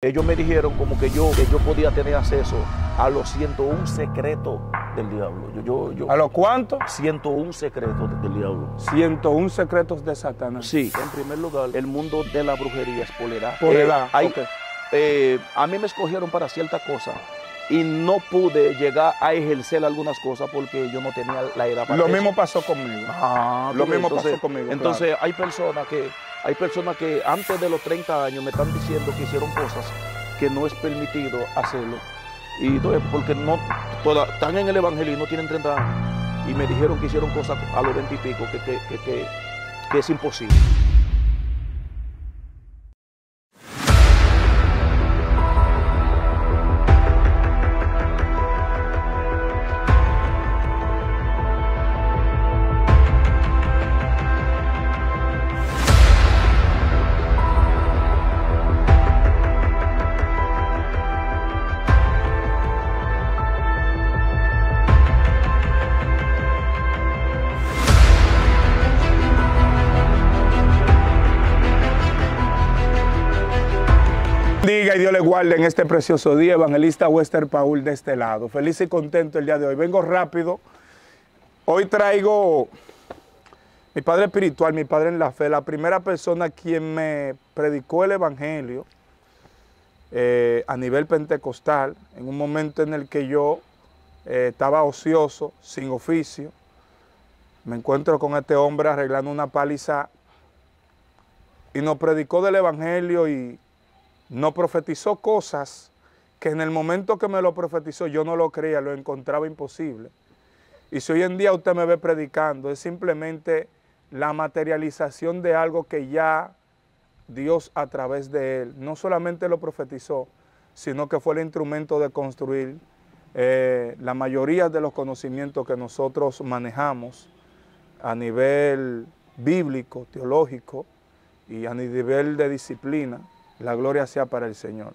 Ellos me dijeron como que yo, que yo podía tener acceso a los 101 secretos del diablo. ¿A los cuántos? 101 secretos del diablo. 101 secretos de Satanás. Sí, en primer lugar, el mundo de la brujería es polerá. Por eh, eh, A mí me escogieron para cierta cosa y no pude llegar a ejercer algunas cosas porque yo no tenía la edad para Lo mismo pasó conmigo. Ah, lo mismo pasó conmigo. Entonces hay personas que hay personas que antes de los 30 años me están diciendo que hicieron cosas que no es permitido hacerlo. Y eh, porque no, están en el evangelio y no tienen 30 años. Y me dijeron que hicieron cosas a los 20 y pico que es imposible. y Dios le guarde en este precioso día, evangelista Wester Paul de este lado. Feliz y contento el día de hoy. Vengo rápido. Hoy traigo mi padre espiritual, mi padre en la fe, la primera persona quien me predicó el evangelio eh, a nivel pentecostal, en un momento en el que yo eh, estaba ocioso, sin oficio. Me encuentro con este hombre arreglando una paliza y nos predicó del evangelio y no profetizó cosas que en el momento que me lo profetizó yo no lo creía, lo encontraba imposible. Y si hoy en día usted me ve predicando, es simplemente la materialización de algo que ya Dios a través de él no solamente lo profetizó, sino que fue el instrumento de construir eh, la mayoría de los conocimientos que nosotros manejamos a nivel bíblico, teológico y a nivel de disciplina la gloria sea para el Señor.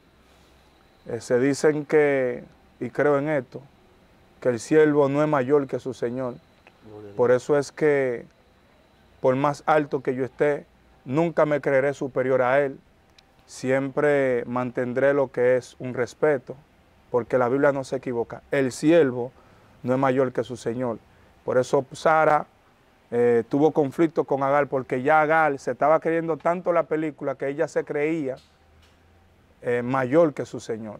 Eh, se dicen que, y creo en esto, que el siervo no es mayor que su Señor. Por eso es que, por más alto que yo esté, nunca me creeré superior a Él. Siempre mantendré lo que es un respeto, porque la Biblia no se equivoca. El siervo no es mayor que su Señor. Por eso Sara eh, tuvo conflicto con Agar, porque ya Agar se estaba creyendo tanto la película que ella se creía eh, mayor que su señor.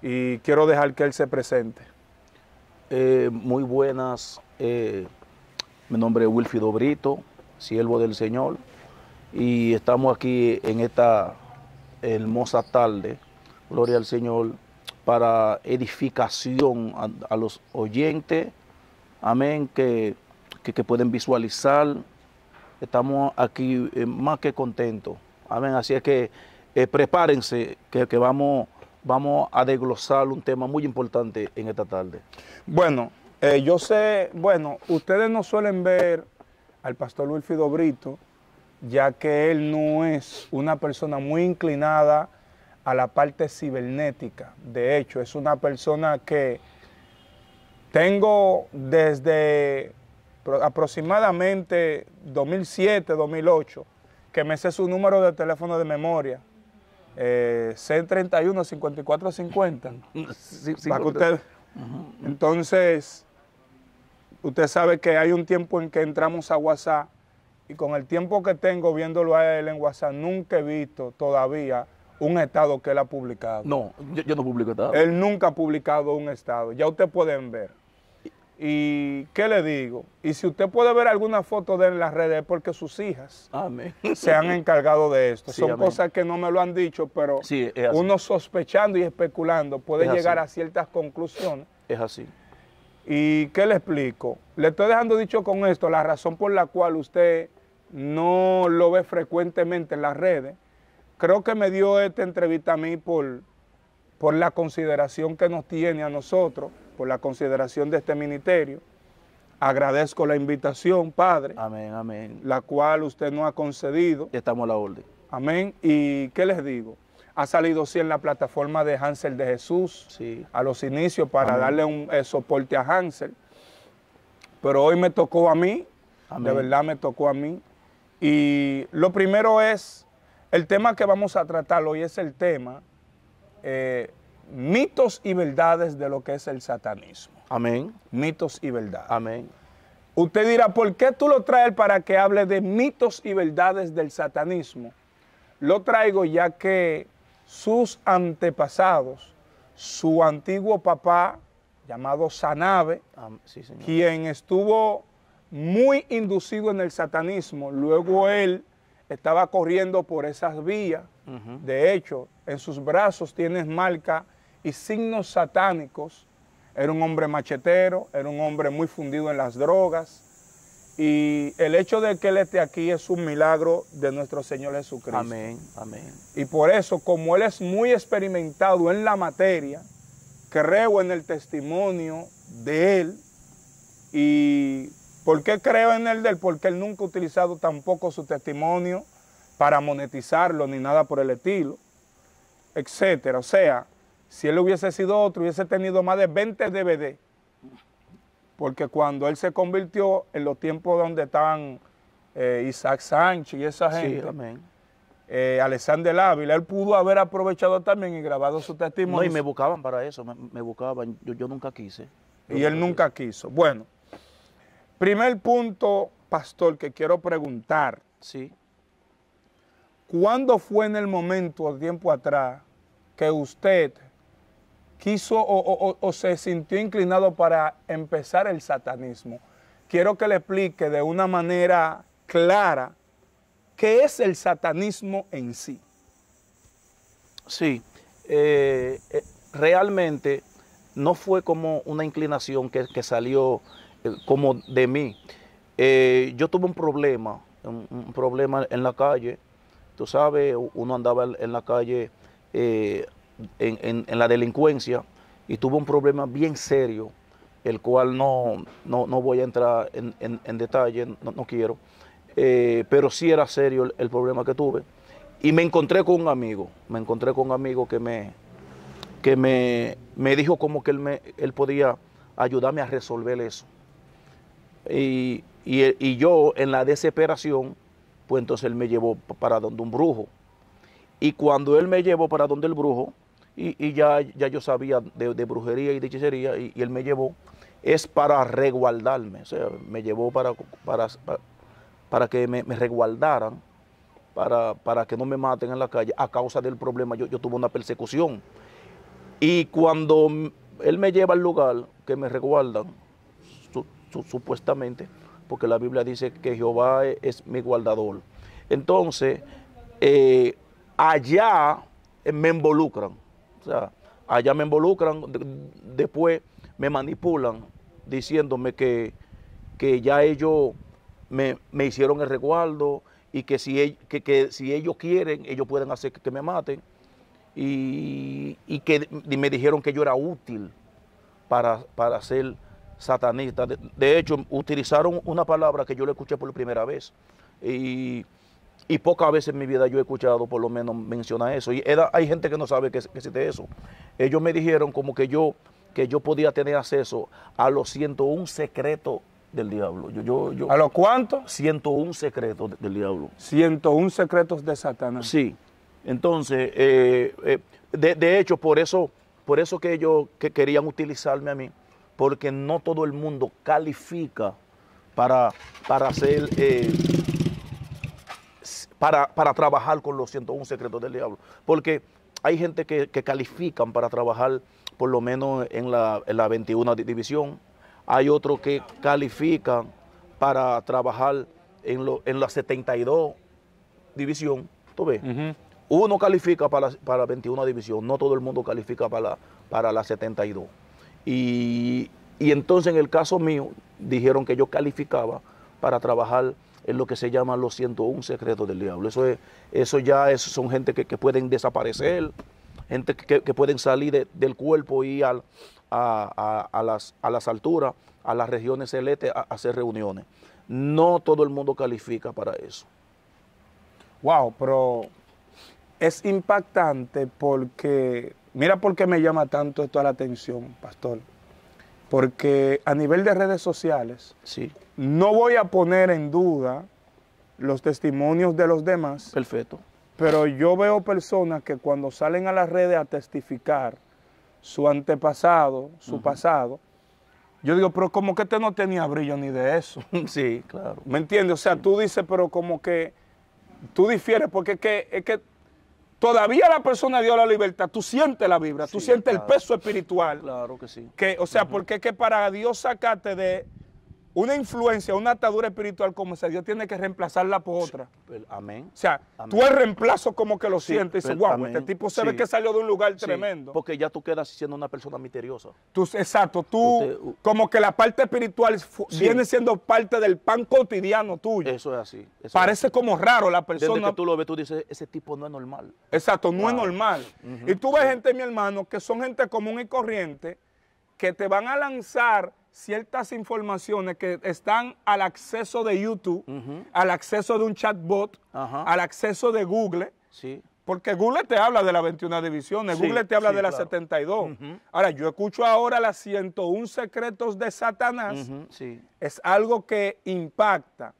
Y quiero dejar que él se presente. Eh, muy buenas, mi nombre es Wilfido Brito, siervo del Señor, y estamos aquí en esta hermosa tarde, gloria al Señor, para edificación a, los oyentes, amén, que que, pueden visualizar. Estamos aquí eh, más que contentos. Amén. Así es que eh, prepárense, que, vamos, vamos a desglosar un tema muy importante en esta tarde. Bueno, eh, yo sé, bueno, ustedes no suelen ver al pastor Wilfido Brito, ya que él no es una persona muy inclinada a la parte cibernética. De hecho, es una persona que tengo desde aproximadamente 2007, 2008, que me sé su número de teléfono de memoria, eh, C31-5450. usted... Entonces, usted sabe que hay un tiempo en que entramos a WhatsApp y con el tiempo que tengo viéndolo a él en WhatsApp, nunca he visto todavía un estado que él ha publicado. No, yo, no publico estado. Él nunca ha publicado un estado. Ya usted pueden ver. ¿Y qué le digo? Y si usted puede ver alguna foto de él en las redes, es porque sus hijas se han encargado de esto. Son cosas que no me lo han dicho, pero uno sospechando y especulando puede llegar a ciertas conclusiones. Es así. ¿Y qué le explico? Le estoy dejando dicho con esto la razón por la cual usted no lo ve frecuentemente en las redes. Creo que me dio esta entrevista a mí por la consideración que nos tiene a nosotros por la consideración de este ministerio. Agradezco la invitación, Padre. Amén, amén. La cual usted nos ha concedido. Y estamos a la orden. Amén. ¿Y qué les digo? Ha salido sí en la plataforma de Hansel de Jesús sí. a los inicios para darle un eh, soporte a Hansel. Pero hoy me tocó a mí, de verdad me tocó a mí. Y lo primero es, el tema que vamos a tratar hoy es el tema eh, mitos y verdades de lo que es el satanismo. Amén. Mitos y verdades. Amén. Usted dirá, ¿por qué tú lo traes para que hable de mitos y verdades del satanismo? Lo traigo ya que sus antepasados, su antiguo papá, llamado Sanabe, quien estuvo muy inducido en el satanismo, luego él estaba corriendo por esas vías, de hecho, en sus brazos tienes marca y signos satánicos. Era un hombre machetero, era un hombre muy fundido en las drogas. Y el hecho de que él esté aquí es un milagro de nuestro Señor Jesucristo. Amén, amén. Y por eso, como él es muy experimentado en la materia, creo en el testimonio de él. ¿Y por qué creo en el de él? Porque él nunca ha utilizado tampoco su testimonio para monetizarlo ni nada por el estilo, etcétera. O sea, si él hubiese sido otro, hubiese tenido más de 20 DVD. Porque cuando él se convirtió en los tiempos donde estaban eh, Isaac Sánchez y esa gente, sí, eh, Alexander Ávila, él pudo haber aprovechado también y grabado su testimonio. No, y me buscaban para eso, me, buscaban, yo, nunca quise. y él nunca quiso. Bueno, primer punto, pastor, que quiero preguntar. Sí. ¿Cuándo fue en el momento, tiempo atrás, que usted quiso o, se sintió inclinado para empezar el satanismo. Quiero que le explique de una manera clara qué es el satanismo en sí. Sí, eh, eh, realmente no fue como una inclinación que, salió eh, como de mí. yo tuve un problema, un, problema en la calle. Tú sabes, uno andaba en la calle en, la delincuencia y tuve un problema bien serio, el cual no, no, voy a entrar en, detalle, no, quiero, eh, pero sí era serio el, problema que tuve. Y me encontré con un amigo, me encontré con un amigo que me, que me, dijo como que él, me, él podía ayudarme a resolver eso. Y, y yo en la desesperación, pues entonces él me llevó para donde un brujo. Y cuando él me llevó para donde el brujo, y, ya, ya, yo sabía de, brujería y de hechicería y, él me llevó, es para resguardarme, o sea, me llevó para, para, para, que me, reguardaran para, para que no me maten en la calle. A causa del problema yo, tuve una persecución. Y cuando él me lleva al lugar que me resguardan, supuestamente, porque la Biblia dice que Jehová e, es, mi guardador. Entonces, eh, allá eh, me involucran o sea, allá me involucran, después me manipulan diciéndome que, ya ellos me, hicieron el resguardo y que si, que, si ellos quieren, ellos pueden hacer que, me maten. Y, que me dijeron que yo era útil para, ser satanista. De, hecho, utilizaron una palabra que yo le escuché por primera vez. Y y pocas veces en mi vida yo he escuchado por lo menos mencionar eso. Y hay gente que no sabe que, existe eso. Ellos me dijeron como que yo, que yo podía tener acceso a los 101 secretos del diablo. ¿A los cuántos? 101 secretos del diablo. 101 secretos de Satanás. Sí. Entonces, eh, eh, de, hecho, por eso, por eso que ellos querían utilizarme a mí, porque no todo el mundo califica para, para ser... Eh, para, trabajar con los 101 secretos del diablo. Porque hay gente que, califican para trabajar por lo menos en la, 21 división, hay otro que califican para trabajar en, lo, la 72 división, ¿tú ves? Uno califica para, para la 21 división, no todo el mundo califica para la, para 72. Y, y entonces en el caso mío dijeron que yo calificaba para trabajar es lo que se llama los 111 secretos del diablo. Eso, eso ya son gente que, que, pueden desaparecer, gente que, que pueden salir del cuerpo y al, a, las, alturas, a las regiones celestes, a, hacer reuniones. No todo el mundo califica para eso. Wow, pero es impactante porque, mira por qué me llama tanto esto la atención, pastor. Porque a nivel de redes sociales, sí. No voy a poner en duda los testimonios de los demás. Perfecto. Pero yo veo personas que cuando salen a las redes a testificar su antepasado, su pasado, yo digo, pero como que este no tenía brillo ni de eso. sí, claro. ¿Me entiendes? O sea, tú dices, pero como que tú difieres porque es que, que todavía la persona dio la libertad, tú sientes la vibra, tú sientes el peso espiritual. Claro que sí. Que, o sea, porque es que para Dios sacarte de una influencia, una atadura espiritual como esa, Dios tiene que reemplazarla por otra. amén. O sea, tú el reemplazo como que lo sientes y dices, wow, este tipo se ve que salió de un lugar tremendo. Porque ya tú quedas siendo una persona misteriosa. Tú, exacto, tú como que la parte espiritual viene siendo parte del pan cotidiano tuyo. Eso es así. Parece como raro la persona. Desde que tú lo ves, tú dices, ese tipo no es normal. Exacto, no es normal. y tú ves gente, mi hermano, que son gente común y corriente, que te van a lanzar ciertas informaciones que están al acceso de YouTube, al acceso de un chatbot, al acceso de Google. Porque Google te habla de las 21 divisiones, Google te habla de las 72. Ahora, yo escucho ahora las 101 secretos de Satanás. Es algo que impacta.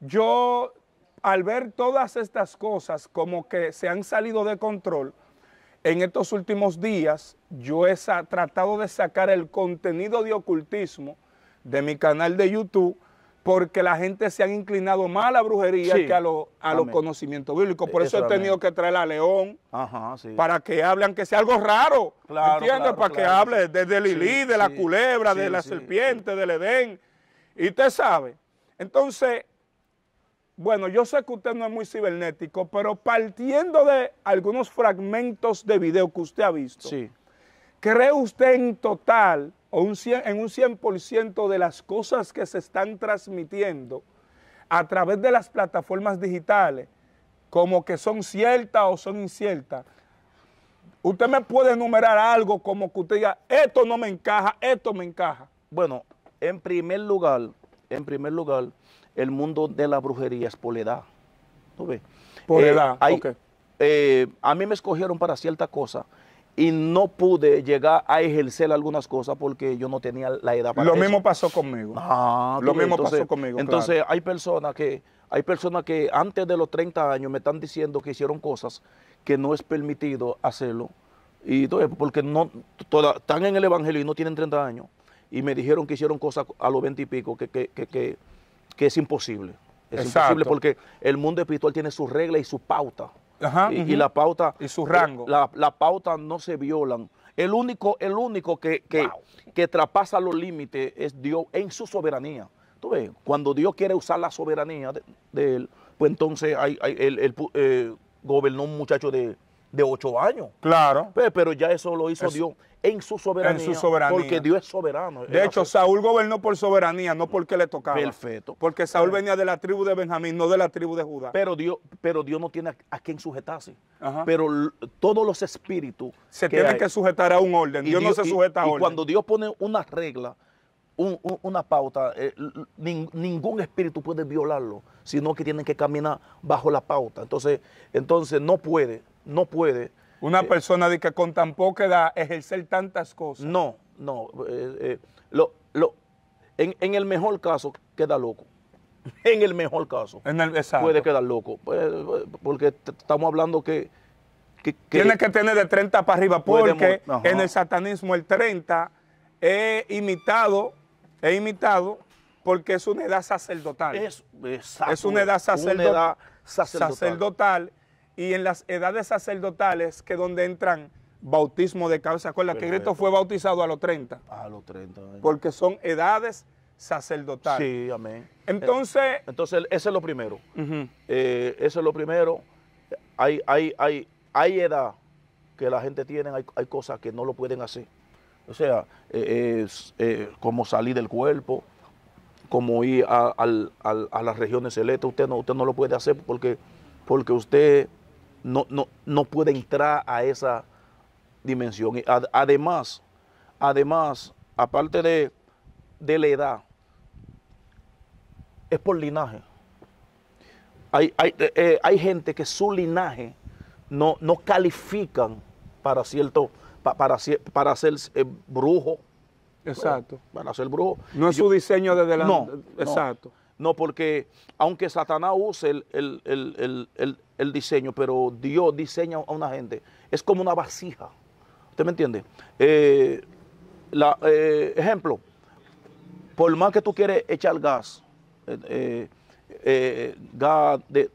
Yo, al ver todas estas cosas como que se han salido de control, en estos últimos días yo he tratado de sacar el contenido de ocultismo de mi canal de YouTube porque la gente se ha inclinado más a la brujería que a, los conocimientos bíblicos. Por e-, eso, he tenido que traer a León para que hable, que sea algo raro, ¿entiendes? para que hable desde Lilí, de la culebra, de la serpiente, del Edén. Y usted sabe. Entonces, bueno, yo sé que usted no es muy cibernético, pero partiendo de algunos fragmentos de video que usted ha visto, ¿cree usted en total o un en un 100% de las cosas que se están transmitiendo a través de las plataformas digitales, como que son ciertas o son inciertas? Usted me puede enumerar algo como que usted diga, esto no me encaja, esto me encaja. Bueno, en primer lugar, en primer lugar, el mundo de la brujería es por edad. ¿tú ves? Por eh, edad, hay, okay. Eh, a mí me escogieron para cierta cosa y no pude llegar a ejercer algunas cosas porque yo no tenía la edad para Lo mismo pasó conmigo. Ah, Lo mismo pasó conmigo, Entonces hay personas que hay personas que antes de los 30 años me están diciendo que hicieron cosas que no es permitido hacerlo. Y porque no están en el evangelio y no tienen 30 años y me dijeron que hicieron cosas a los 20 y pico que, que, que que es imposible. Es imposible porque el mundo espiritual tiene sus reglas y su pauta. y, la pauta. Y su rango. Eh, la, la, pauta no se violan. El único, el único que, que, traspasa los límites es Dios en su soberanía. Tú ves, cuando Dios quiere usar la soberanía de, él, pues entonces hay, eh, gobernó un muchacho de, de ocho años. Claro. pero ya eso lo hizo Dios en su, soberanía, en su soberanía. Porque Dios es soberano. De hecho, Saúl gobernó por soberanía, no porque le tocaba. Perfecto. Porque Saúl eh. venía de la tribu de Benjamín, no de la tribu de Judá. Pero Dios, pero Dios no tiene a, quien sujetarse. Pero todos los espíritus. Se tienen que sujetar a un orden. Dios, no se sujeta a orden. Y cuando Dios pone una regla, una pauta, eh, ningún espíritu puede violarlo, sino que tienen que caminar bajo la pauta. Entonces, entonces no puede no puede. Una eh, persona de que con tan poca edad ejercer tantas cosas. No, no. Eh, eh, lo, lo, en, el mejor caso queda loco. En el mejor caso. En el, Puede quedar loco. Pues, porque estamos hablando que, Tiene que tener de 30 para arriba porque en el satanismo el 30 he imitado, he imitado porque es una edad sacerdotal. Es, una edad, una edad sacerdotal. sacerdotal y en las edades sacerdotales que donde entran bautismo de cabeza. Acuerda acuerdan que Cristo fue bautizado a los 30. A los 30. Porque son edades sacerdotales. Sí, amén. Entonces... Eh, entonces, eso es lo primero. Eh, eso es lo primero. Hay, hay, hay, hay edad que la gente tiene, hay, cosas que no lo pueden hacer. O sea, eh, es como salir del cuerpo, como ir a, las regiones celestes, usted no, usted no lo puede hacer porque, porque usted no, no, no puede entrar a esa dimensión. además, además, aparte de, de, la edad, es por linaje. Hay, hay, eh, eh, hay gente que su linaje no, no califican para cierto, para, para ser eh, brujo. Exacto. para ser brujo. No es su diseño desde la... No, exacto. No, porque aunque Satanás use el, diseño, pero Dios diseña a una gente. Es como una vasija. ¿Usted me entiende? Eh, eh, ejemplo, por más que tú quieres echar gas, eh, gas de,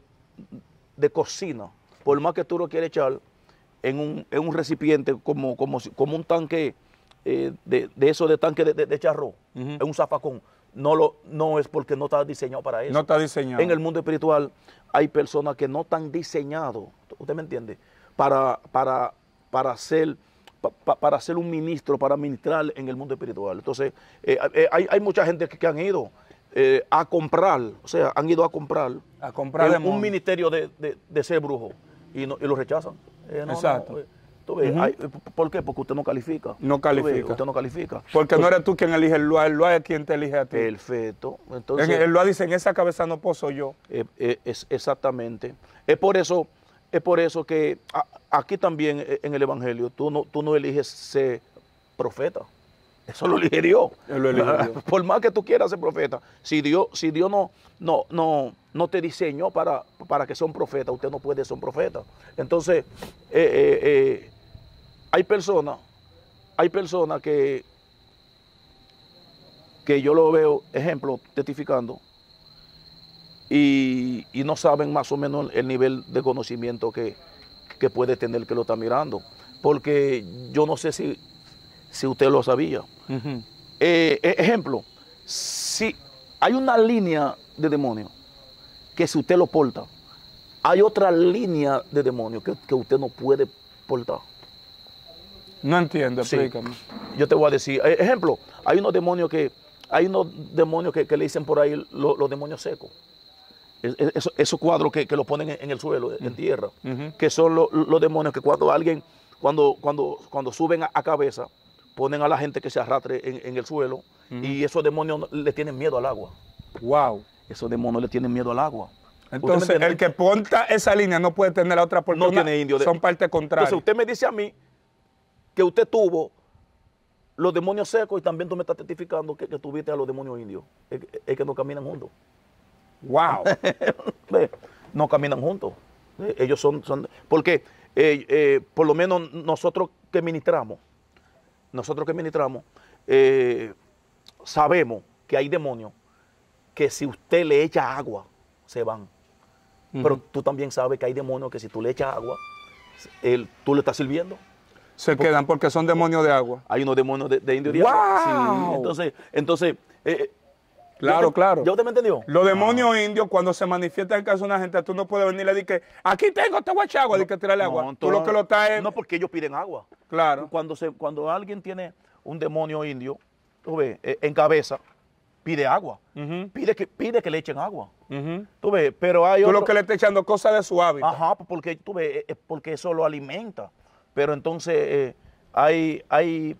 cocina, por más que tú lo quieres echar en un, en un recipiente como, como, un tanque de, eso de tanque de, charro, en un zafacón no, lo, no es porque no está diseñado para eso. No está diseñado. En el mundo espiritual hay personas que no están diseñadas, usted me entiende, para, para, para ser para ser un ministro, para ministrar en el mundo espiritual. Entonces, eh, eh, hay, mucha gente que, han ido eh, a comprar, o sea, han ido a comprar, a comprar un ministerio de, de, ser brujo y, lo rechazan. Exacto. Eh, ¿Por qué? Porque usted no califica. No califica. Usted no califica. Porque no pues eres tú quien elige el LUA, el es quien te elige a ti. Perfecto. Entonces, en esa cabeza no poso yo. Eh, eh, es, exactamente. Es por eso, es por eso que aquí también en el Evangelio tú no, tú no eliges ser profeta. Eso lo elige Dios. Por más que tú quieras ser profeta, si Dios, si Dios no, no, no, te diseñó para, para que son un profeta, usted no puede ser un profeta. Entonces, hay personas, hay personas que, que yo lo veo, ejemplo, testificando, y, no saben más o menos el nivel de conocimiento que, puede tener que lo está mirando. Porque yo no sé si, si usted lo sabía. Eh, e, ejemplo, si hay una línea de demonio que si usted lo porta, hay otra línea de demonio que, que usted no puede portar. No entiendo, Yo te voy a decir, eh, ejemplo, hay unos demonios que, hay unos demonios que, le dicen por ahí los demonios secos. esos, cuadros que, los ponen en, el suelo, en mm. tierra, que son los demonios que cuando alguien, cuando, cuando, cuando suben a, cabeza, ponen a la gente que se arrastre en, el suelo y esos demonios le tienen miedo al agua. Wow. Esos demonios le tienen miedo al agua. Entonces, el que ponta esa línea no puede tener la otra porque no tiene indio. Son parte contraria. Entonces, usted me dice a mí que usted tuvo los demonios secos y también tú me estás testificando que, que tuviste a los demonios indios, es, que no caminan juntos. ¡Wow! no caminan juntos. Ellos son, son porque eh, eh, por lo menos nosotros que ministramos, nosotros que ministramos, eh, sabemos que hay demonios que si usted le echa agua, se van. Pero tú también sabes que hay demonios que si tú le echas agua, tú le estás sirviendo se quedan porque son demonios de agua. Hay unos demonios de, indio entonces, entonces. Eh, eh, claro, claro. ¿Yo te me entendió? Los demonios indios, cuando se manifiesta en casa de una gente, tú no puedes venir y le que aquí tengo este guachagua, agua, que tirarle agua. tú lo que lo trae No, porque ellos piden agua. Claro. Cuando, se, cuando alguien tiene un demonio indio, tú ves, eh, en cabeza, pide agua. pide, que, pide que le echen agua. Tú ves, pero hay. Tú lo que le está echando cosas de su Ajá, pues porque tú ves, porque eso lo alimenta. Pero entonces eh, hay, hay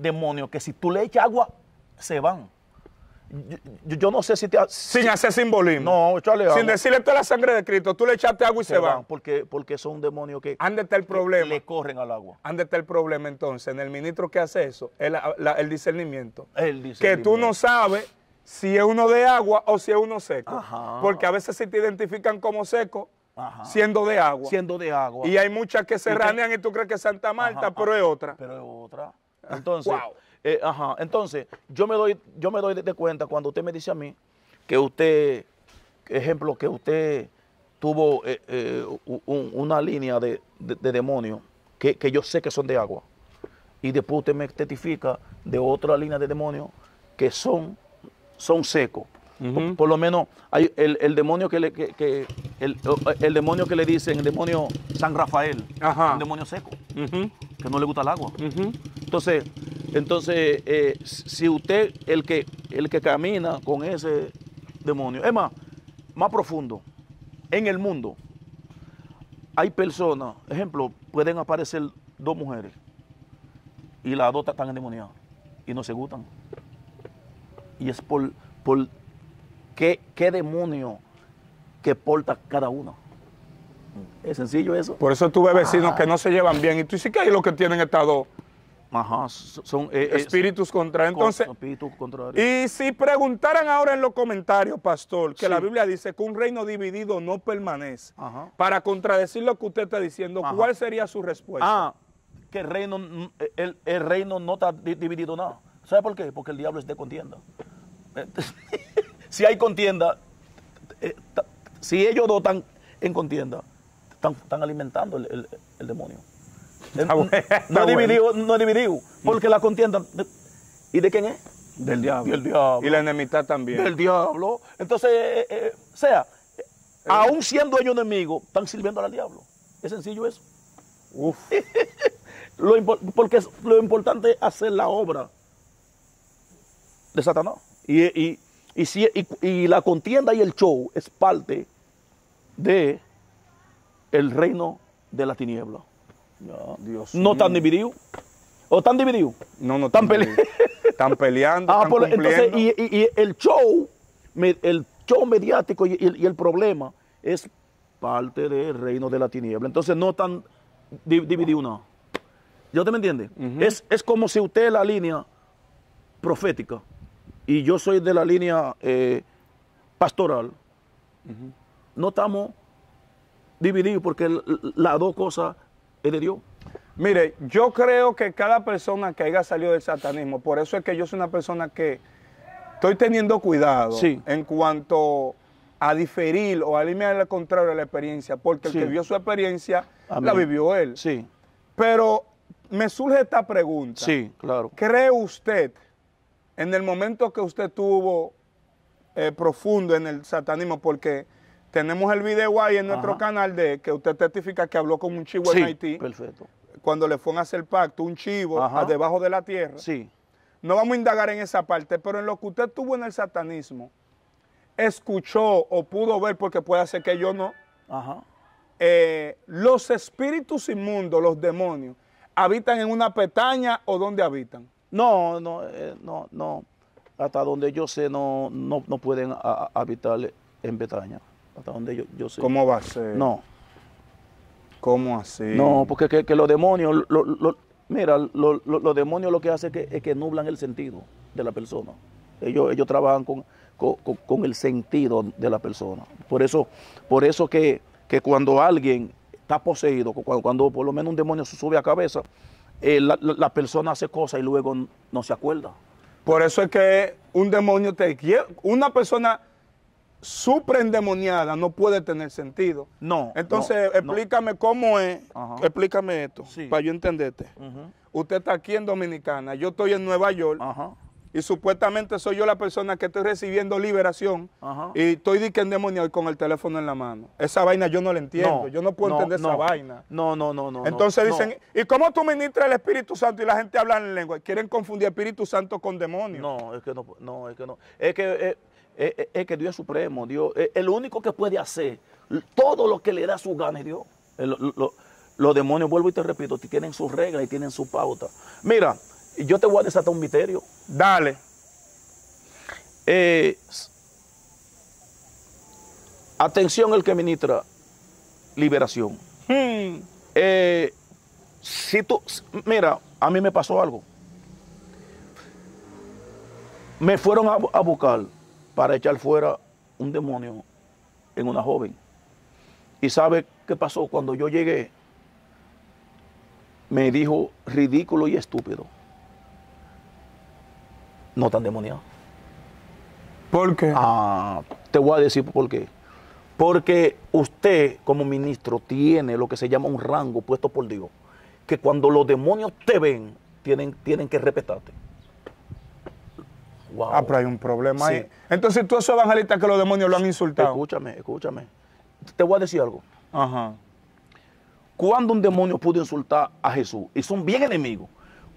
demonios que si tú le echas agua, se van. Yo, no sé si te... sin si, hacer simbolismo. No, échale agua. Sin decirle toda la sangre de Cristo, tú le echaste agua y se, van. Porque, porque son demonios que... Ande está el problema. Le corren al agua. Ande está el problema entonces. En el ministro que hace eso, el, ah, el, discernimiento. El discernimiento. Que tú no sabes si es uno de agua o si es uno seco. Porque a veces si te identifican como seco, siendo de agua. Siendo de agua. Y hay muchas que se ranean y tú crees que es Santa Marta, pero es otra. Pero es otra. Entonces, eh, Entonces, yo me doy, yo me doy de, cuenta cuando usted me dice a mí que usted, ejemplo, que usted tuvo eh, eh, una línea de, de, demonios que, yo sé que son de agua. Y después usted me testifica de otra línea de demonios que son, son secos por, lo menos hay el, demonio que le el, demonio que le dicen, el demonio San Rafael, un demonio seco, que no le gusta el agua. Entonces, entonces eh, si usted el que el que camina con ese demonio, es más, más profundo, en el mundo, hay personas, ejemplo, pueden aparecer dos mujeres y las dos están endemoniadas y no se gustan. Y es por, por qué, demonio que porta cada uno. Es sencillo eso. Por eso tuve vecinos que ah. no se llevan bien y tú dices que hay lo que tienen estado Ajá, son eh, espíritus contra entonces. Espíritus contrarios. Y si preguntaran ahora en los comentarios, pastor, que la Biblia dice que un reino dividido no permanece. Para contradecir lo que usted está diciendo, ¿cuál sería su respuesta? Ah, que el reino, mm, el, reino no está dividido nada. No. ¿Sabe por qué? Porque el diablo está contienda. si hay contienda, eh, si ellos dos están en contienda, están, alimentando el, demonio. Eh, no, dividido, no dividido, porque la contienda, ¿y de quién es? Del diablo. Del diablo. Y la enemistad también. Del diablo. Entonces, eh, sea, aún siendo ellos enemigos, están sirviendo al diablo. Es sencillo eso. Uf. porque lo importante es hacer la obra de Satanás. y, y, la contienda y el show es parte de el reino de la tiniebla. No, Dios no están divididos. ¿O están divididos? No, no ah, están peleando. Están peleando. y, el show, el show mediático y, el problema es parte del reino de la tiniebla. Entonces no están divididos, no. ¿Ya te me entiende? es, es como si usted la línea profética y yo soy de la línea eh, pastoral, no estamos divididos porque las dos cosas es de Dios. Mire, yo creo que cada persona que haya salido del satanismo, por eso es que yo soy una persona que estoy teniendo cuidado en cuanto a diferir o a alinear al contrario de la experiencia, porque el que vio su experiencia la vivió él. Sí. Pero me surge esta pregunta. Sí, claro. ¿Cree usted en el momento que usted tuvo eh, profundo en el satanismo, porque tenemos el video ahí en nuestro canal de que usted testifica que habló con un chivo en Haití. Perfecto. Cuando le fueron a hacer pacto, un chivo debajo de la tierra. Sí. No vamos a indagar en esa parte, pero en lo que usted tuvo en el satanismo, escuchó o pudo ver, porque puede ser que yo no, eh, los espíritus inmundos, los demonios, habitan en una petaña o dónde habitan. No, no, eh, no, no. Hasta donde yo sé, no, no, no pueden habitar en Betania. Hasta donde yo, yo, sé. ¿Cómo va a ser? No. ¿Cómo así? No, porque que, los demonios, lo, mira, lo, los demonios lo que hacen es que, nublan el sentido de la persona. Ellos, ellos trabajan con, con, con, el sentido de la persona. Por eso, por eso que, que cuando alguien está poseído, cuando, cuando por lo menos un demonio sube a cabeza, eh, la, persona hace cosas y luego no se acuerda. Por eso es que un demonio te quiere, una persona endemoniada no puede tener sentido. No. Entonces, explícame cómo es, explícame esto, para yo entenderte. Usted está aquí en Dominicana, yo estoy en Nueva York y supuestamente soy yo la persona que estoy recibiendo liberación y estoy diciendo que y con el teléfono en la mano. Esa vaina yo no la entiendo, yo no puedo entender esa vaina. No, no, no, no. Entonces dicen, ¿y cómo tú ministras el Espíritu Santo y la gente habla en lengua? Quieren confundir Espíritu Santo con demonio. No, es que no, es que no. Es que, es, que Dios es supremo, Dios, es eh, el único que puede hacer todo lo que le da su gana es Dios. Eh, los demonios, vuelvo y te repito, tienen sus reglas y tienen su pauta. Mira, yo te voy a desatar un misterio. Dale. Eh, atención el que ministra liberación. Hmm. Eh, si tú, mira, a mí me pasó algo. Me fueron a, a buscar para echar fuera un demonio en una joven. ¿Y sabe qué pasó? Cuando yo llegué, me dijo ridículo y estúpido no tan demoniados. ¿Por qué? Ah, te voy a decir por qué. Porque usted como ministro tiene lo que se llama un rango puesto por Dios, que cuando los demonios te ven, tienen, tienen que respetarte. Ah, pero hay un problema ahí. Entonces tú esos evangelista que los demonios lo han insultado. Escúchame, escúchame. Te voy a decir algo. Ajá. Cuando un demonio pudo insultar a Jesús y son bien enemigos,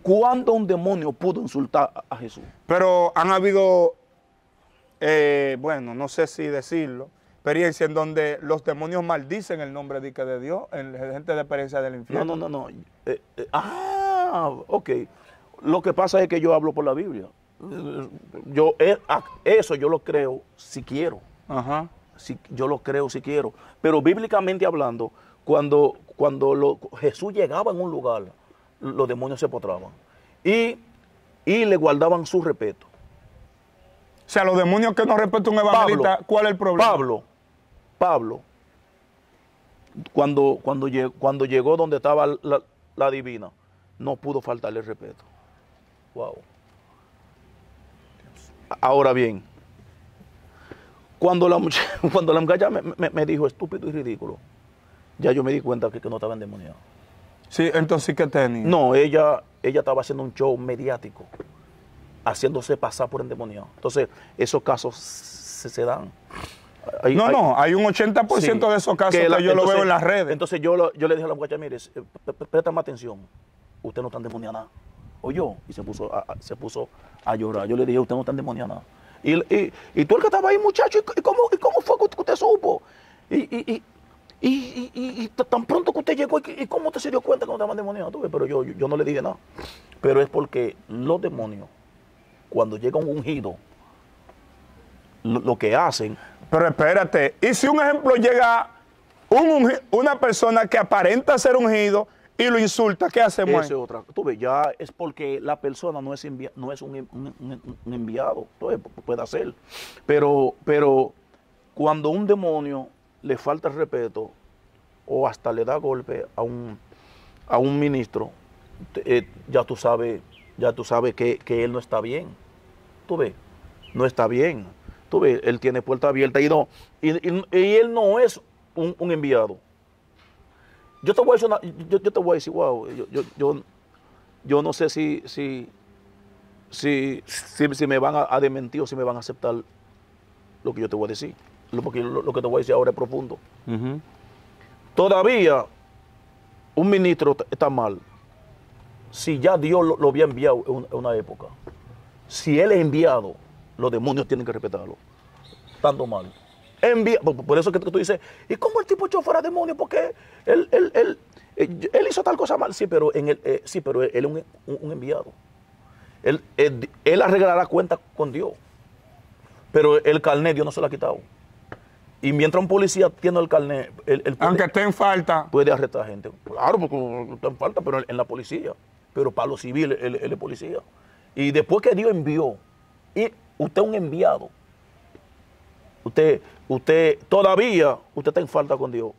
¿Cuándo un demonio pudo insultar a Jesús? Pero han habido, eh, bueno, no sé si decirlo, experiencias en donde los demonios maldicen el nombre de, Dios, en gente de experiencia del infierno. No, no, no, no. Eh, eh, ah, ok. Lo que pasa es que yo hablo por la Biblia. Yo eso yo lo creo si quiero. Ajá. Si, yo lo creo si quiero. Pero bíblicamente hablando, cuando, cuando Jesús llegaba en un lugar, los demonios se postraban. Y, le guardaban su respeto. O sea, los demonios que no respetan un evangelista, ¿cuál es el problema? Pablo, Pablo, cuando, cuando, llegó, cuando llegó donde estaba la, divina, no pudo faltarle respeto. Wow. Ahora bien, cuando la, cuando la muchacha me, dijo estúpido y ridículo, ya yo me di cuenta que, que no estaba endemoniado. Sí, entonces, ¿qué tenía? No, ella, ella estaba haciendo un show mediático, haciéndose pasar por endemoniado. Entonces, esos casos se, dan. no, no, hay un 80% de esos casos que, yo lo veo en las redes. Entonces, yo, yo le dije a la muchacha, mire, eh, presta más atención, usted no está endemoniada. O yo, y se puso a, se puso a llorar. Yo le dije, usted no está endemoniada. Y, y, y, tú el que estaba ahí, muchacho, ¿y cómo, fue que usted supo? y, y, tan pronto que usted llegó, ¿y cómo usted se dio cuenta que no estaban demoniados? Pero yo, yo, no le dije nada. Pero es porque los demonios, cuando llega un ungido, lo, que hacen... Pero espérate, ¿y si un ejemplo llega un, una persona que aparenta ser ungido y lo insulta, ¿qué hacemos? Eso es otra. Tú ya es porque la persona no es, no es un, enviado, puede hacer. Pero, pero cuando un demonio le falta respeto o hasta le da golpe a un, a un ministro, eh, ya tú sabes, ya tú sabes que, él no está bien. Tú ves, no está bien. Tú ves, él tiene puerta abierta y no, y, él no es un, enviado. Yo te voy a decir, yo, te voy a decir, wow, yo, yo, yo, no sé si, si, si, si, me van a, a dementir o si me van a aceptar lo que yo te voy a decir porque lo, que te voy a decir ahora es profundo. Todavía un ministro está mal. Si ya Dios lo, había enviado en una época, si él es enviado, los demonios tienen que respetarlo. Tanto mal. por, eso que tú dices, ¿y cómo el tipo echó fuera demonio? Porque él, eh, él, hizo tal cosa mal. Sí, pero, en el, eh, sí, pero él es un, enviado. Él, eh, él, arreglará cuentas con Dios. Pero el carnet Dios no se lo ha quitado. Y mientras un policía tiene el carnet. El, Aunque esté en falta. Puede arrestar gente. Claro, porque está en falta, pero en, la policía. Pero para los civiles, él, es policía. Y después que Dios envió, y usted es un enviado. Usted, usted todavía, usted está en falta con Dios.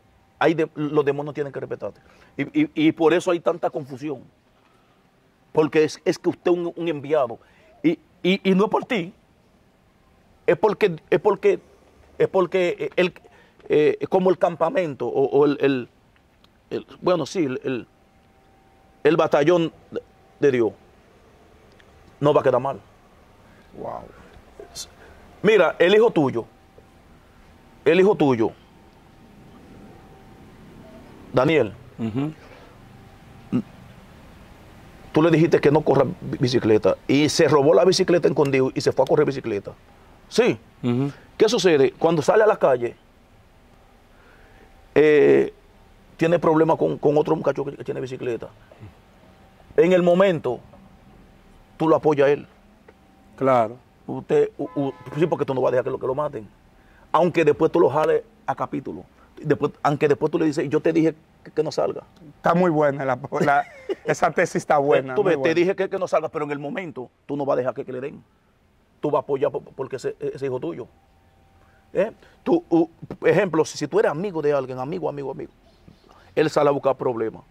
los demonios tienen que respetarte. Y, por eso hay tanta confusión. Porque es, que usted es un, enviado. Y, no es por ti. Es porque, es porque es porque eh, el, eh, como el campamento o, el, bueno, sí, el, batallón de Dios no va a quedar mal. Wow. Mira, el hijo tuyo, el hijo tuyo, Daniel, tú le dijiste que no corra bicicleta y se robó la bicicleta en Condío y se fue a correr bicicleta. Sí. ¿Qué sucede? Cuando sale a la calle, eh, tiene problemas con, otro muchacho que, tiene bicicleta. En el momento, tú lo apoyas a él. Claro. Usted, sí, porque tú no vas a dejar que lo, que lo maten. Aunque después tú lo jales a capítulo. Después, aunque después tú le dices, yo te dije que, no salga. Está muy buena, esa tesis está buena. Tú te dije que, no salga, pero en el momento tú no vas a dejar que le den tú vas a apoyar porque ese, hijo tuyo. ¿Eh? ejemplo, si, tú eres amigo de alguien, amigo, amigo, amigo, él sale a buscar problemas.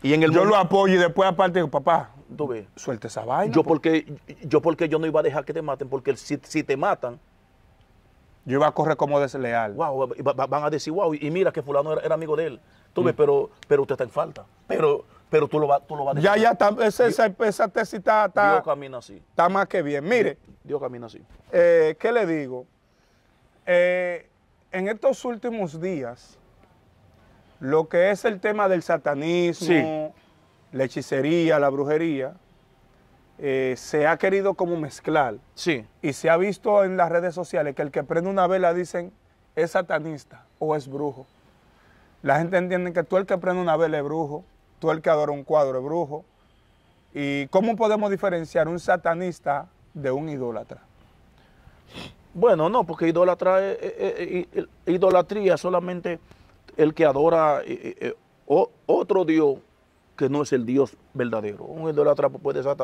Y en el yo lo apoyo y después aparte papá, ¿tú suelta esa vaina. Yo pues". porque, yo porque yo no iba a dejar que te maten, porque si, te matan... Yo iba a correr como desleal. Wow, van a decir, wow, y mira que fulano era, amigo de él. Tú mm. ves, pero, pero usted está en falta. Pero pero tú lo vas tú lo vas Ya, ya, esa, tesis está, Dios así. está más que bien. Mire. Dios, camina así. Eh, ¿Qué le digo? Eh, en estos últimos días, lo que es el tema del satanismo, la hechicería, la brujería, eh, se ha querido como mezclar. Sí. Y se ha visto en las redes sociales que el que prende una vela dicen es satanista o es brujo. La gente entiende que tú el que prende una vela es brujo tú el que adora un cuadro brujo. ¿Y cómo podemos diferenciar un satanista de un idólatra? Bueno, no, porque idólatra, es... Eh, eh, eh, idolatría solamente el que adora otro Dios que no es el Dios verdadero. Un idólatra puede ser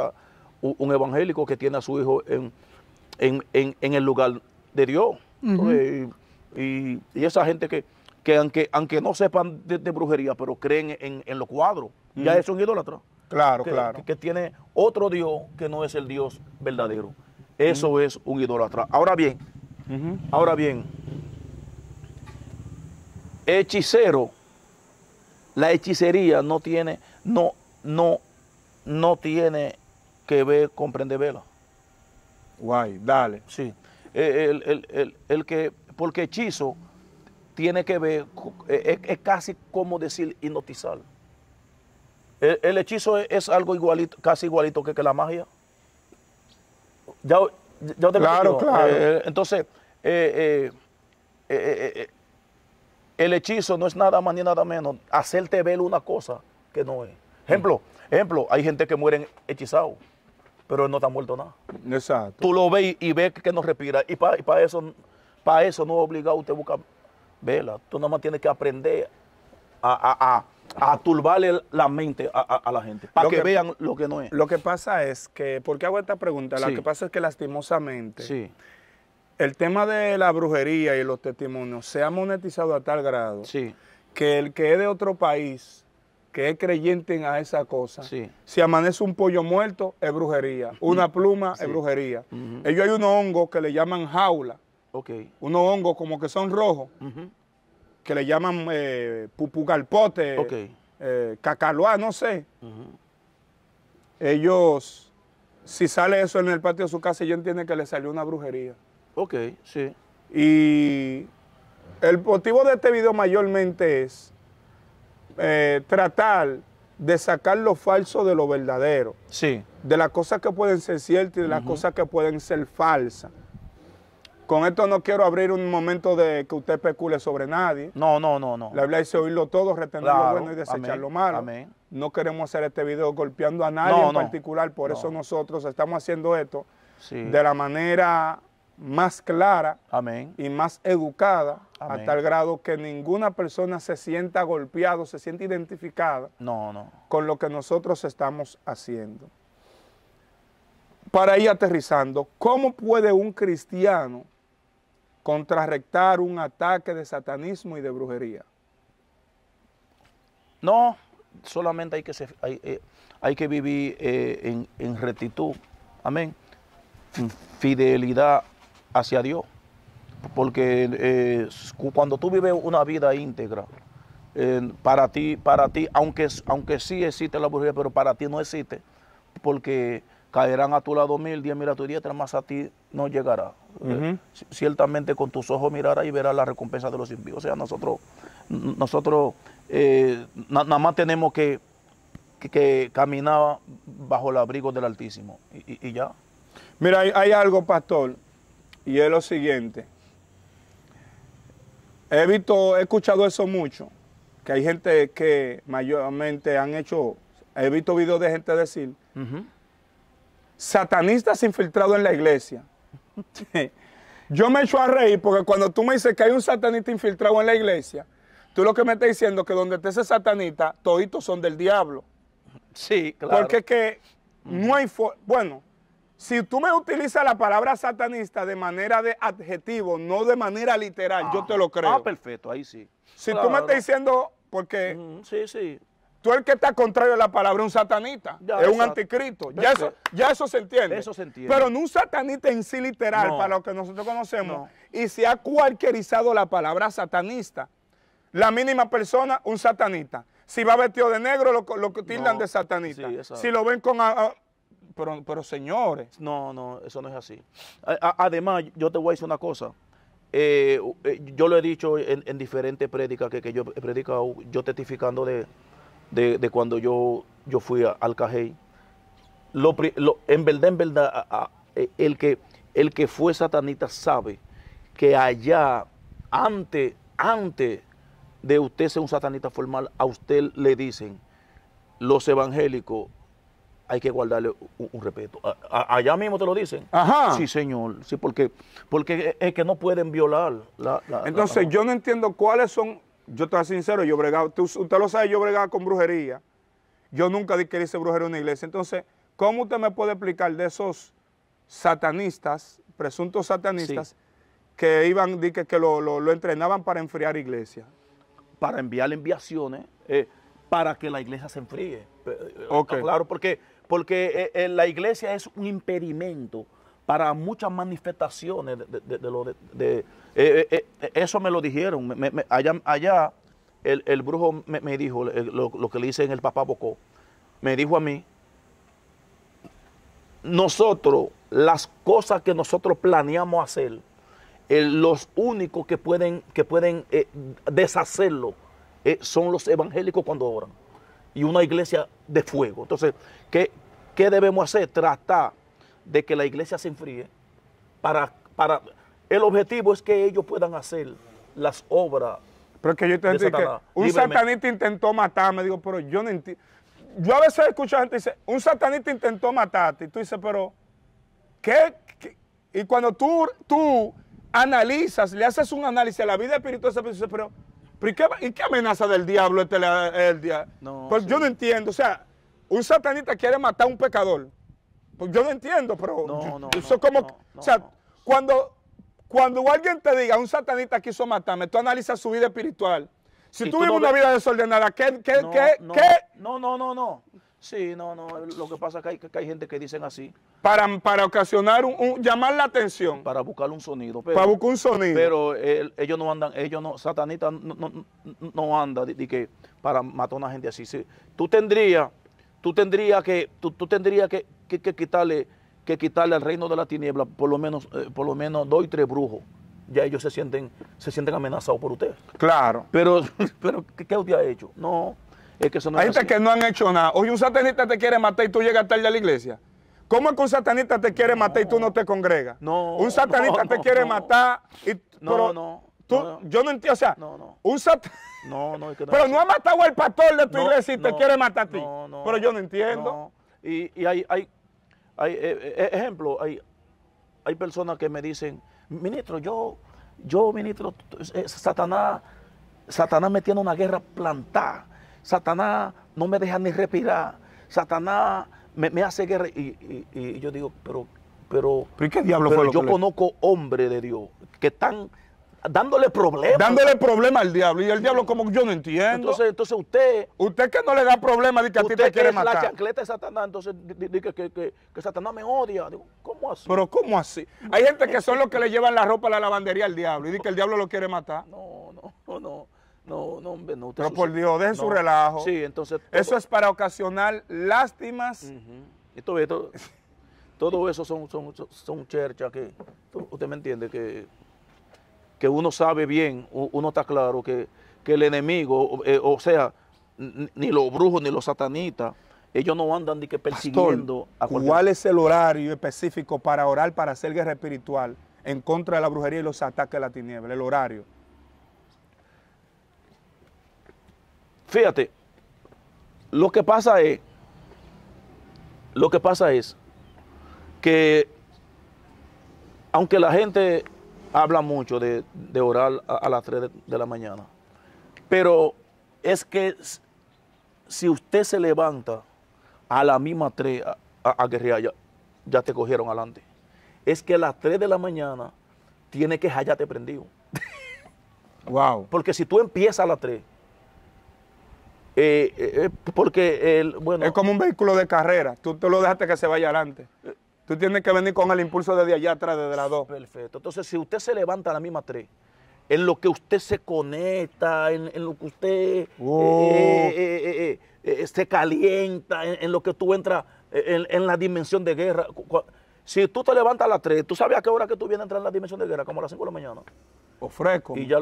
un, evangélico que tiene a su hijo en, el lugar de Dios. y, esa gente que, que aunque, aunque no sepan de, brujería, pero creen en, en los cuadros, ya es un idólatra. Claro, claro. Que, tiene otro Dios que no es el Dios verdadero. Eso es un idólatra. Ahora bien, ahora bien, hechicero, la hechicería no tiene, no, no, no tiene que ver con vela. Guay, dale. Sí. Eh, el, el que, porque hechizo tiene que ver, eh, eh, es, casi como decir hipnotizar. El, hechizo es, algo igualito, casi igualito que, la magia. Ya, claro, claro. Eh, entonces, el hechizo no es nada más ni nada menos hacerte ver una cosa que no es. Ejemplo, ejemplo, hay gente que muere hechizado, pero no está muerto nada. Exacto. Tú lo ves y ves que no respira. Y para eso, para eso no es obligado usted buscar Vela, tú nada más tienes que aprender a, a, turbarle la mente a, la gente, para que, vean lo que no es. Lo que pasa es que, ¿por qué hago esta pregunta? Lo que pasa es que lastimosamente sí. el tema de la brujería y los testimonios se ha monetizado a tal grado que el que es de otro país que es creyente en a esa cosa. Si amanece un pollo muerto, es brujería. Mm. Una pluma, es brujería. Mm-hmm. Ellos hay unos hongos que le llaman jaula, Okay. Unos hongos como que son rojos, que le llaman eh, pupugalpote, eh, cacaloa, no sé. Ellos, si sale eso en el patio de su casa, yo entiendo que le salió una brujería. Ok, sí. Y el motivo de este video mayormente es eh, tratar de sacar lo falso de lo verdadero. Sí. De las cosas que pueden ser ciertas y de las cosas que pueden ser falsas. Con esto no quiero abrir un momento de que usted especule sobre nadie. No, no, no, no. La Biblia dice oírlo todo, retener lo bueno y desechar lo malo. Amén. No queremos hacer este video golpeando a nadie en particular, por eso nosotros estamos haciendo esto de la manera más clara amén. y más educada, a tal grado que ninguna persona se sienta golpeada, se sienta identificada con lo que nosotros estamos haciendo. Para ir aterrizando, ¿cómo puede un cristiano Contrarrectar un ataque de satanismo y de brujería? No, solamente hay que, eh, hay, que vivir eh, en, rectitud, amén, fidelidad hacia Dios, porque eh, cuando tú vives una vida íntegra, para ti, para ti, aunque, aunque sí existe la brujería, pero para ti no existe, porque caerán a tu lado mil, diez mira a tu diestra, más a ti no llegará. Eh, ciertamente con tus ojos mirarás y verás la recompensa de los impíos. O sea, nosotros, nosotros eh, nada más tenemos que, que, caminar bajo el abrigo del Altísimo y, ya. Mira, hay, algo, pastor, y es lo siguiente. He visto, he escuchado eso mucho, que hay gente que mayormente han hecho, he visto videos de gente decir, satanistas infiltrados en la iglesia. Yo me echo a reír porque cuando tú me dices que hay un satanista infiltrado en la iglesia, tú lo que me estás diciendo es que donde esté ese satanista, toditos son del diablo. Sí, claro. Porque que no hay... Bueno, si tú me utilizas la palabra satanista de manera de adjetivo, no de manera literal, yo ah. te lo creo. Ah, perfecto, ahí sí. Si tú me estás diciendo, porque... sí, sí. Tú el que está contrario a la palabra un satanista, es un anticristo. Ya eso, ya eso se entiende. Eso se entiende. Pero no un satanista en sí literal, para lo que nosotros conocemos. Y se ha cualquierizado la palabra satanista. La mínima persona, un satanista. Si va vestido de negro, lo, lo tildan de satanista. si lo ven con... pero, señores. No, no, eso no es así. además, yo te voy a decir una cosa. Eh, eh, yo lo he dicho en, diferentes prédicas que, que yo he predicado, yo testificando de, de, cuando yo, yo fui al Cajey. Lo, en verdad, en verdad, eh, el, que, el que fue satanita sabe que allá, antes, antes de usted ser un satanita formal, a usted le dicen, los evangélicos, hay que guardarle un, respeto. allá mismo te lo dicen. Ajá. Sí, señor. Sí, porque, porque es que no pueden violar la. Entonces, yo no entiendo cuáles son yo estaba sincero, yo bregaba, usted lo sabe, yo bregaba con brujería. Yo nunca que hice brujería en una iglesia. Entonces, ¿cómo usted me puede explicar de esos satanistas, presuntos satanistas, que iban, que lo, entrenaban para enfriar iglesia? Para enviar enviaciones, eh, para que la iglesia se enfríe. Eh, eh, claro, porque, porque la iglesia es un impedimento para muchas manifestaciones de, lo de... Eh, eh, eh, eso me lo dijeron. allá el, brujo me, dijo, lo, que le dicen el papá Bocó, me dijo a mí, nosotros, las cosas que nosotros planeamos hacer, los únicos que pueden, que pueden deshacerlo son los evangélicos cuando oran. Y una iglesia de fuego. Entonces, qué debemos hacer? Tratar de que la iglesia se enfríe. Para, para, el objetivo es que ellos puedan hacer las obras. Pero un satanista intentó matarme, digo, pero yo no entiendo. Yo a veces escucho a gente dice, un satanista intentó matarte. Y tú dices, pero, ¿qué? Y cuando tú, tú analizas, le haces un análisis a la vida espiritual de esa persona, pero, qué, ¿y qué, amenaza del diablo este el, el pues yo no entiendo. O sea, un satanista quiere matar a un pecador. Pues yo no entiendo, pero no, no, eso no, como, o sea, cuando, cuando alguien te diga, un satanista quiso matarme, tú analizas su vida espiritual. Si tú, vives una vida desordenada, ¿qué, qué, No, no, no, no. Sí, no, no. Lo que pasa es que hay, gente que dicen así. Para, para ocasionar un, llamar la atención. Para buscar un sonido. para buscar un sonido. Pero ellos no andan, ellos no, satanistas no, anda que para matar a una gente así. Tú tendrías, tú tendrías que, tú, tú tendrías que, que, quitarle que quitarle al reino de la tiniebla por lo menos eh, por lo menos dos y tres brujos ya ellos se sienten se sienten amenazados por usted claro pero pero qué, usted ha hecho no que hay gente que no han hecho nada oye un satanista te quiere matar y tú llegas tarde a la iglesia ¿Cómo es que un satanista te quiere matar y tú no te congregas? No. Un satanista te quiere matar y. No, no. no, no. Yo no entiendo, o sea, no, un satanista. No, no, es que no Pero no ha matado al pastor de tu iglesia y te quiere matar a ti. Pero yo no entiendo. Y, hay, hay, hay eh, eh, ejemplo, hay, hay personas que me dicen, ministro, yo, yo ministro, eh, Satanás, Satanás me tiene una guerra plantada. Satanás no me deja ni respirar. Satanás me, me hace guerra. Y, yo digo, pero, pero, ¿Pero, yo conozco hombres de Dios que están dándole problemas. Dándole problemas al diablo. Y el diablo como yo no entiendo. Entonces, entonces usted... Usted que no le da problema dice que a ti te quiere matar. la chancleta de Satanás, entonces dice que, que, que, Satanás me odia. Digo, ¿cómo así? Pero ¿cómo así? Hay gente que son los que le llevan la ropa a la lavandería al diablo y dice que el diablo lo quiere matar. No, no, no. No, no, hombre, no. Pero por Dios, deje su relajo. Sí, entonces... Eso es para ocasionar lástimas. Esto, esto, todo eso son, son, son, son cherchas que... Usted me entiende que que uno sabe bien, uno está claro que, el enemigo, o eh, sea, ni los brujos ni los satanistas, ellos no andan ni que persiguiendo ¿Cuál es el horario específico para orar, para hacer guerra espiritual en contra de la brujería y los ataques de la tiniebla? El horario. Fíjate, lo que pasa es, lo que pasa es que aunque la gente habla mucho de, orar a, las 3 de, la mañana. Pero es que si usted se levanta a la misma 3 a, a, ya, te cogieron adelante. Es que a las 3 de la mañana tiene que hallarte prendido. Wow. Porque si tú empiezas a las 3, eh, eh, eh, porque el, bueno. Es como un vehículo de carrera. Tú te lo dejaste que se vaya adelante. Tú tienes que venir con el impulso desde allá atrás, desde las dos. Perfecto. Entonces, si usted se levanta a la misma tres, en lo que usted se conecta, en, lo que usted eh, oh. eh, eh, se calienta, en, lo que tú entras en, la dimensión de guerra. Si tú te levantas a las 3, ¿tú sabes a qué hora que tú vienes a entrar en la dimensión de guerra? Como a las 5 de la mañana. O fresco. Y ya,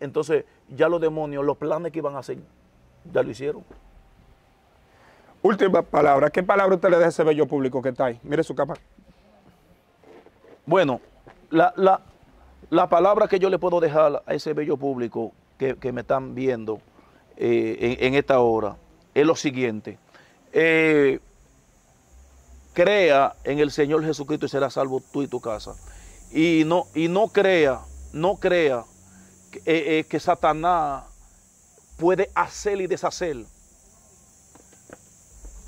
entonces, ya los demonios, los planes que iban a hacer, ya lo hicieron. Última palabra. ¿Qué palabra usted le deja a ese bello público que está ahí? Mire su capa. Bueno, la, palabra que yo le puedo dejar a ese bello público que, me están viendo eh, en, esta hora es lo siguiente. Eh, crea en el Señor Jesucristo y será salvo tú y tu casa. Y no, y no crea, no crea que eh, Satanás puede hacer y deshacer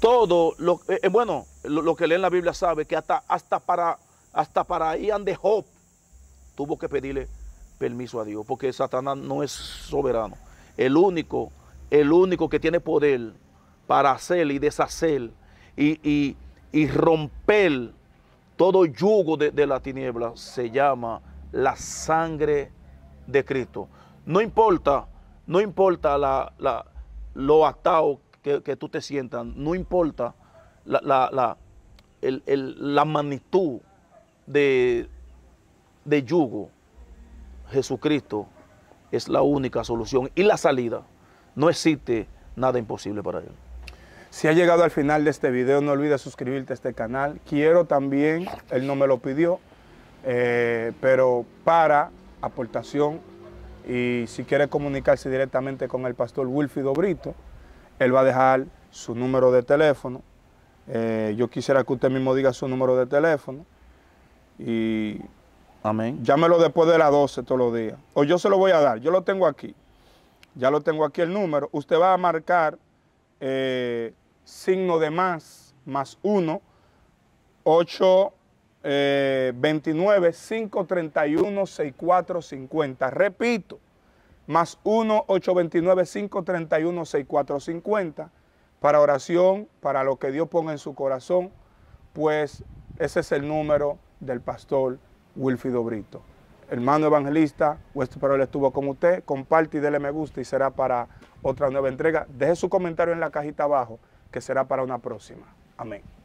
todo lo eh, eh, bueno, lo, que que en la Biblia sabe que hasta, hasta para hasta para Ian de Job tuvo que pedirle permiso a Dios, porque Satanás no es soberano. El único, el único que tiene poder para hacer y deshacer y, romper todo yugo de, la tiniebla se llama la sangre de Cristo. No importa, no importa la, la, lo atado que, tú te sientas, no importa la, la, magnitud de, de yugo, Jesucristo es la única solución y la salida. No existe nada imposible para él. Si ha llegado al final de este video, no olvides suscribirte a este canal. Quiero también, él no me lo pidió, eh, pero para aportación y si quieres comunicarse directamente con el pastor Wilfido Brito, él va a dejar su número de teléfono. Eh, yo quisiera que usted mismo diga su número de teléfono. Y Amén. llámelo después de las 12 todos los días. O yo se lo voy a dar, yo lo tengo aquí. Ya lo tengo aquí el número. Usted va a marcar eh, signo de más, más 1, 8, 29, 531, 6450. Repito, más 1-829-531-6450 para oración, para lo que Dios ponga en su corazón, pues ese es el número del pastor Wilfido Brito. Hermano evangelista, vuestro él estuvo con usted, comparte y dele me gusta y será para otra nueva entrega. Deje su comentario en la cajita abajo, que será para una próxima. Amén.